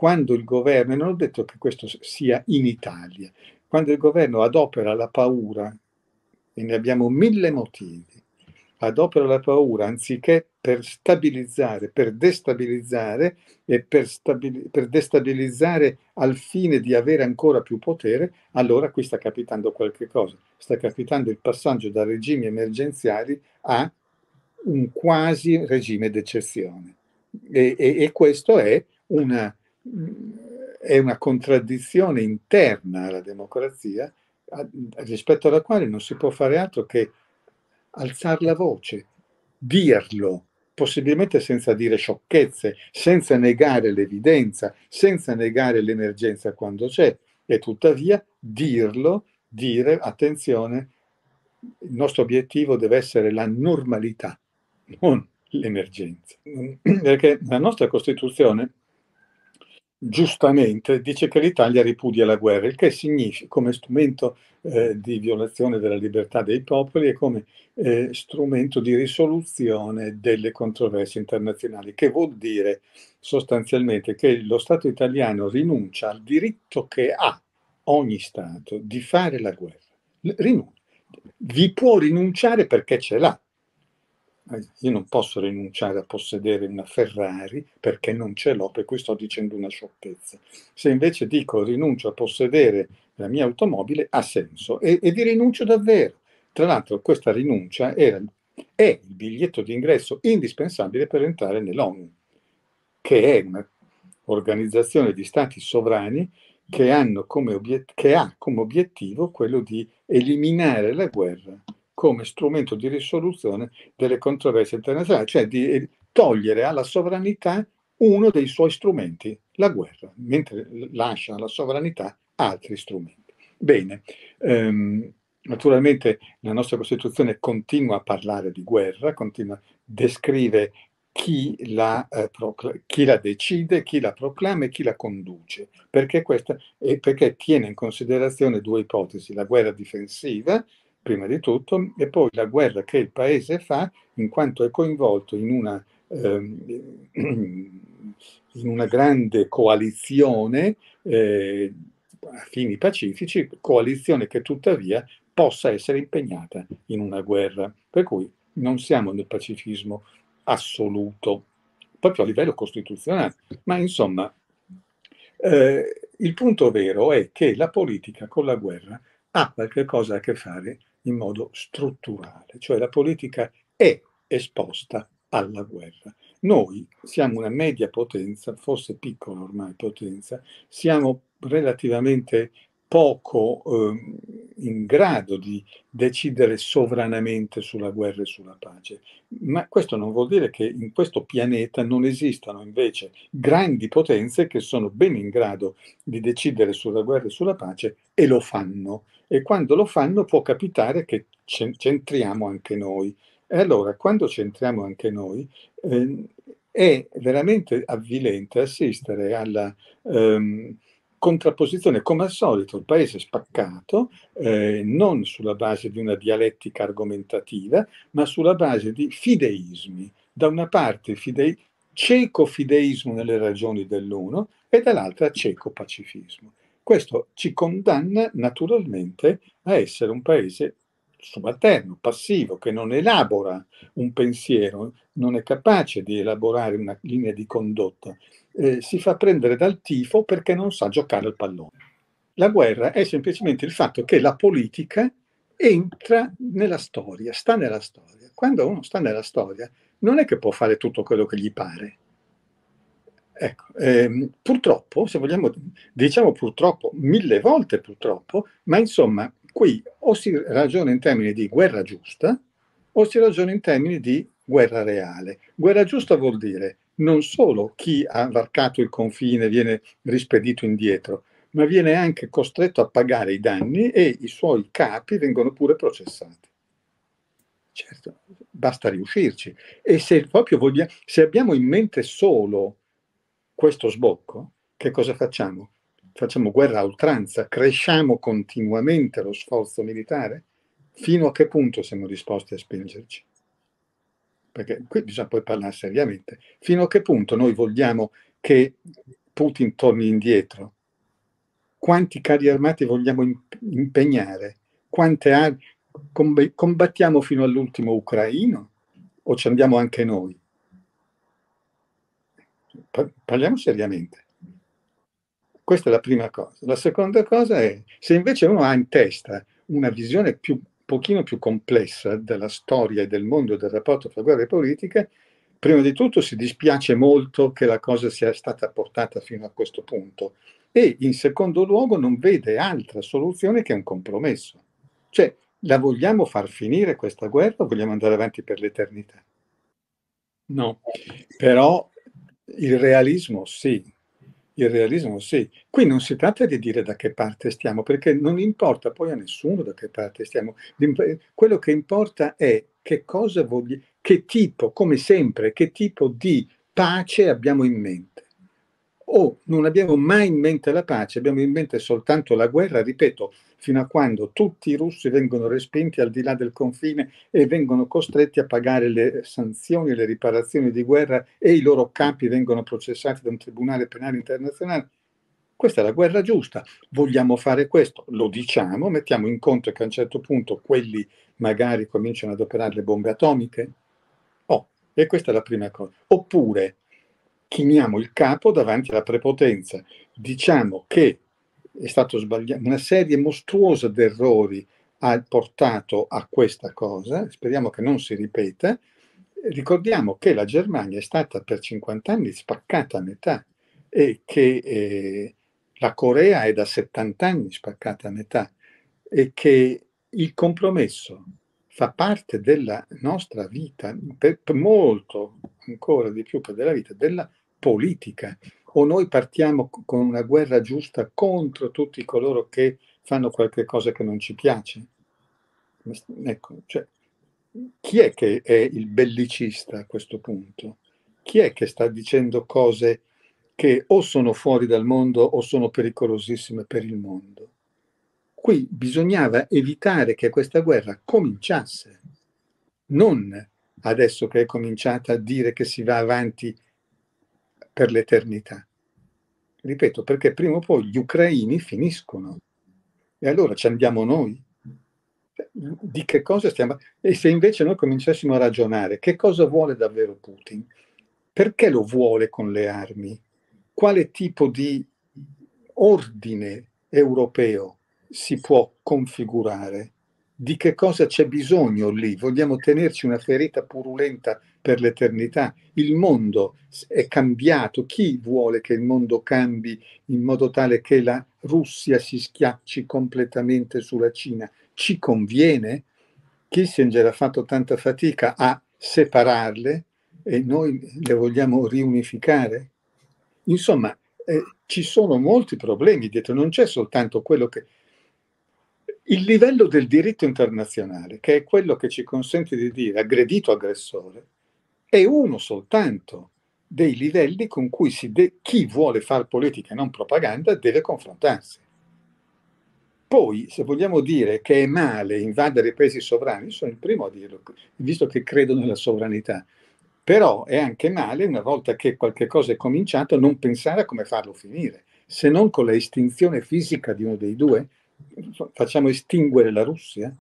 quando il governo, e non ho detto che questo sia in Italia, quando il governo adopera la paura, e ne abbiamo mille motivi, adopera la paura anziché per stabilizzare, per destabilizzare e per, stabili- per, destabilizzare al fine di avere ancora più potere, allora qui sta capitando qualche cosa. Sta capitando il passaggio da regimi emergenziali a un quasi regime d'eccezione. E, e, e questo è una, è una contraddizione interna alla democrazia rispetto alla quale non si può fare altro che alzare la voce, dirlo, possibilmente senza dire sciocchezze, senza negare l'evidenza, senza negare l'emergenza quando c'è, e tuttavia dirlo, dire attenzione, il nostro obiettivo deve essere la normalità, non l'emergenza. Perché la nostra Costituzione giustamente dice che l'Italia ripudia la guerra, il che significa come strumento eh, di violazione della libertà dei popoli e come eh, strumento di risoluzione delle controversie internazionali, che vuol dire sostanzialmente che lo Stato italiano rinuncia al diritto che ha ogni Stato di fare la guerra. Rinuncia. Vi può rinunciare perché ce l'ha, eh, io non posso rinunciare a possedere una Ferrari perché non ce l'ho, per cui sto dicendo una sciocchezza. Se invece dico rinuncio a possedere la mia automobile, ha senso e, e vi rinuncio davvero. Tra l'altro questa rinuncia era, è il biglietto d'ingresso indispensabile per entrare nell'ONU, che è un'organizzazione di stati sovrani che, come obiet- che ha come obiettivo quello di eliminare la guerra come strumento di risoluzione delle controversie internazionali, cioè di eh, togliere alla sovranità uno dei suoi strumenti, la guerra, mentre lascia alla sovranità altri strumenti. Bene, ehm, naturalmente la nostra Costituzione continua a parlare di guerra, continua, descrive chi la, eh, procl- chi la, decide, chi la proclama e chi la conduce, perché, questa, perché tiene in considerazione due ipotesi, la guerra difensiva, prima di tutto, e poi la guerra che il paese fa in quanto è coinvolto in una, ehm, in una grande coalizione eh, a fini pacifici, coalizione che tuttavia possa essere impegnata in una guerra. Per cui non siamo nel pacifismo assoluto, proprio a livello costituzionale. Ma insomma, eh, il punto vero è che la politica con la guerra ha qualcosa a che fare in modo strutturale, cioè la politica è esposta alla guerra. Noi siamo una media potenza, forse piccola ormai potenza, siamo relativamente poco eh, in grado di decidere sovranamente sulla guerra e sulla pace. Ma questo non vuol dire che in questo pianeta non esistano invece grandi potenze che sono ben in grado di decidere sulla guerra e sulla pace e lo fanno. E quando lo fanno può capitare che centriamo anche noi. E allora, quando centriamo anche noi, eh, è veramente avvilente assistere alla... Ehm, contrapposizione, come al solito, il paese spaccato, eh, non sulla base di una dialettica argomentativa, ma sulla base di fideismi. Da una parte fidei, cieco fideismo nelle ragioni dell'uno e dall'altra cieco pacifismo. Questo ci condanna naturalmente a essere un paese subalterno, passivo, che non elabora un pensiero, non è capace di elaborare una linea di condotta, eh, si fa prendere dal tifo perché non sa giocare al pallone. La guerra è semplicemente il fatto che la politica entra nella storia, sta nella storia. Quando uno sta nella storia non è che può fare tutto quello che gli pare. Ecco, ehm, purtroppo, se vogliamo, diciamo purtroppo, mille volte purtroppo, ma insomma qui o si ragiona in termini di guerra giusta o si ragiona in termini di guerra reale. Guerra giusta vuol dire non solo chi ha varcato il confine viene rispedito indietro, ma viene anche costretto a pagare i danni e i suoi capi vengono pure processati. Certo, basta riuscirci. E se proprio vogliamo, se abbiamo in mente solo questo sbocco, che cosa facciamo? facciamo guerra a oltranza, cresciamo continuamente lo sforzo militare, fino a che punto siamo disposti a spingerci? Perché qui bisogna poi parlare seriamente. Fino a che punto noi vogliamo che Putin torni indietro? Quanti carri armati vogliamo impegnare? Quante armi? Combattiamo fino all'ultimo ucraino o ci andiamo anche noi? Parliamo seriamente. Questa è la prima cosa. La seconda cosa è se invece uno ha in testa una visione più, un pochino più complessa della storia e del mondo del rapporto fra guerra e politica, prima di tutto si dispiace molto che la cosa sia stata portata fino a questo punto e in secondo luogo non vede altra soluzione che un compromesso. Cioè, la vogliamo far finire questa guerra o vogliamo andare avanti per l'eternità? No, però il realismo sì, il realismo sì. Qui non si tratta di dire da che parte stiamo, perché non importa poi a nessuno da che parte stiamo. Quello che importa è che cosa voglio, che tipo, come sempre, che tipo di pace abbiamo in mente o non abbiamo mai in mente la pace, abbiamo in mente soltanto la guerra, ripeto, fino a quando tutti i russi vengono respinti al di là del confine e vengono costretti a pagare le sanzioni, le riparazioni di guerra e i loro capi vengono processati da un tribunale penale internazionale. Questa è la guerra giusta, vogliamo fare questo, lo diciamo, mettiamo in conto che a un certo punto quelli magari cominciano ad operare le bombe atomiche. Oh, e questa è la prima cosa. Oppure chiniamo il capo davanti alla prepotenza, diciamo che è stato sbagliato, una serie mostruosa di errori ha portato a questa cosa, speriamo che non si ripeta, ricordiamo che la Germania è stata per 50 anni spaccata a metà e che eh, la Corea è da 70 anni spaccata a metà e che il compromesso fa parte della nostra vita, per, molto ancora di più che della vita, della politica o noi partiamo con una guerra giusta contro tutti coloro che fanno qualche cosa che non ci piace. Ecco, cioè, chi è che è il bellicista a questo punto? Chi è che sta dicendo cose che o sono fuori dal mondo o sono pericolosissime per il mondo? Qui bisognava evitare che questa guerra cominciasse, non adesso che è cominciata a dire che si va avanti per l'eternità. Ripeto, perché prima o poi gli ucraini finiscono e allora ci andiamo noi. Cioè, di che cosa stiamo... E se invece noi cominciassimo a ragionare che cosa vuole davvero Putin? Perché lo vuole con le armi? Quale tipo di ordine europeo si può configurare? di che cosa c'è bisogno lì? Vogliamo tenerci una ferita purulenta per l'eternità? Il mondo è cambiato, chi vuole che il mondo cambi in modo tale che la Russia si schiacci completamente sulla Cina? Ci conviene? Kissinger ha fatto tanta fatica a separarle e noi le vogliamo riunificare? Insomma, eh, ci sono molti problemi dietro, non c'è soltanto quello che il livello del diritto internazionale, che è quello che ci consente di dire aggredito aggressore, è uno soltanto dei livelli con cui de- chi vuole fare politica e non propaganda deve confrontarsi. Poi, se vogliamo dire che è male invadere i paesi sovrani, sono il primo a dirlo, visto che credo nella sovranità, però è anche male, una volta che qualche cosa è cominciato, non pensare a come farlo finire, se non con la estinzione fisica di uno dei due, facciamo estinguere la Russia?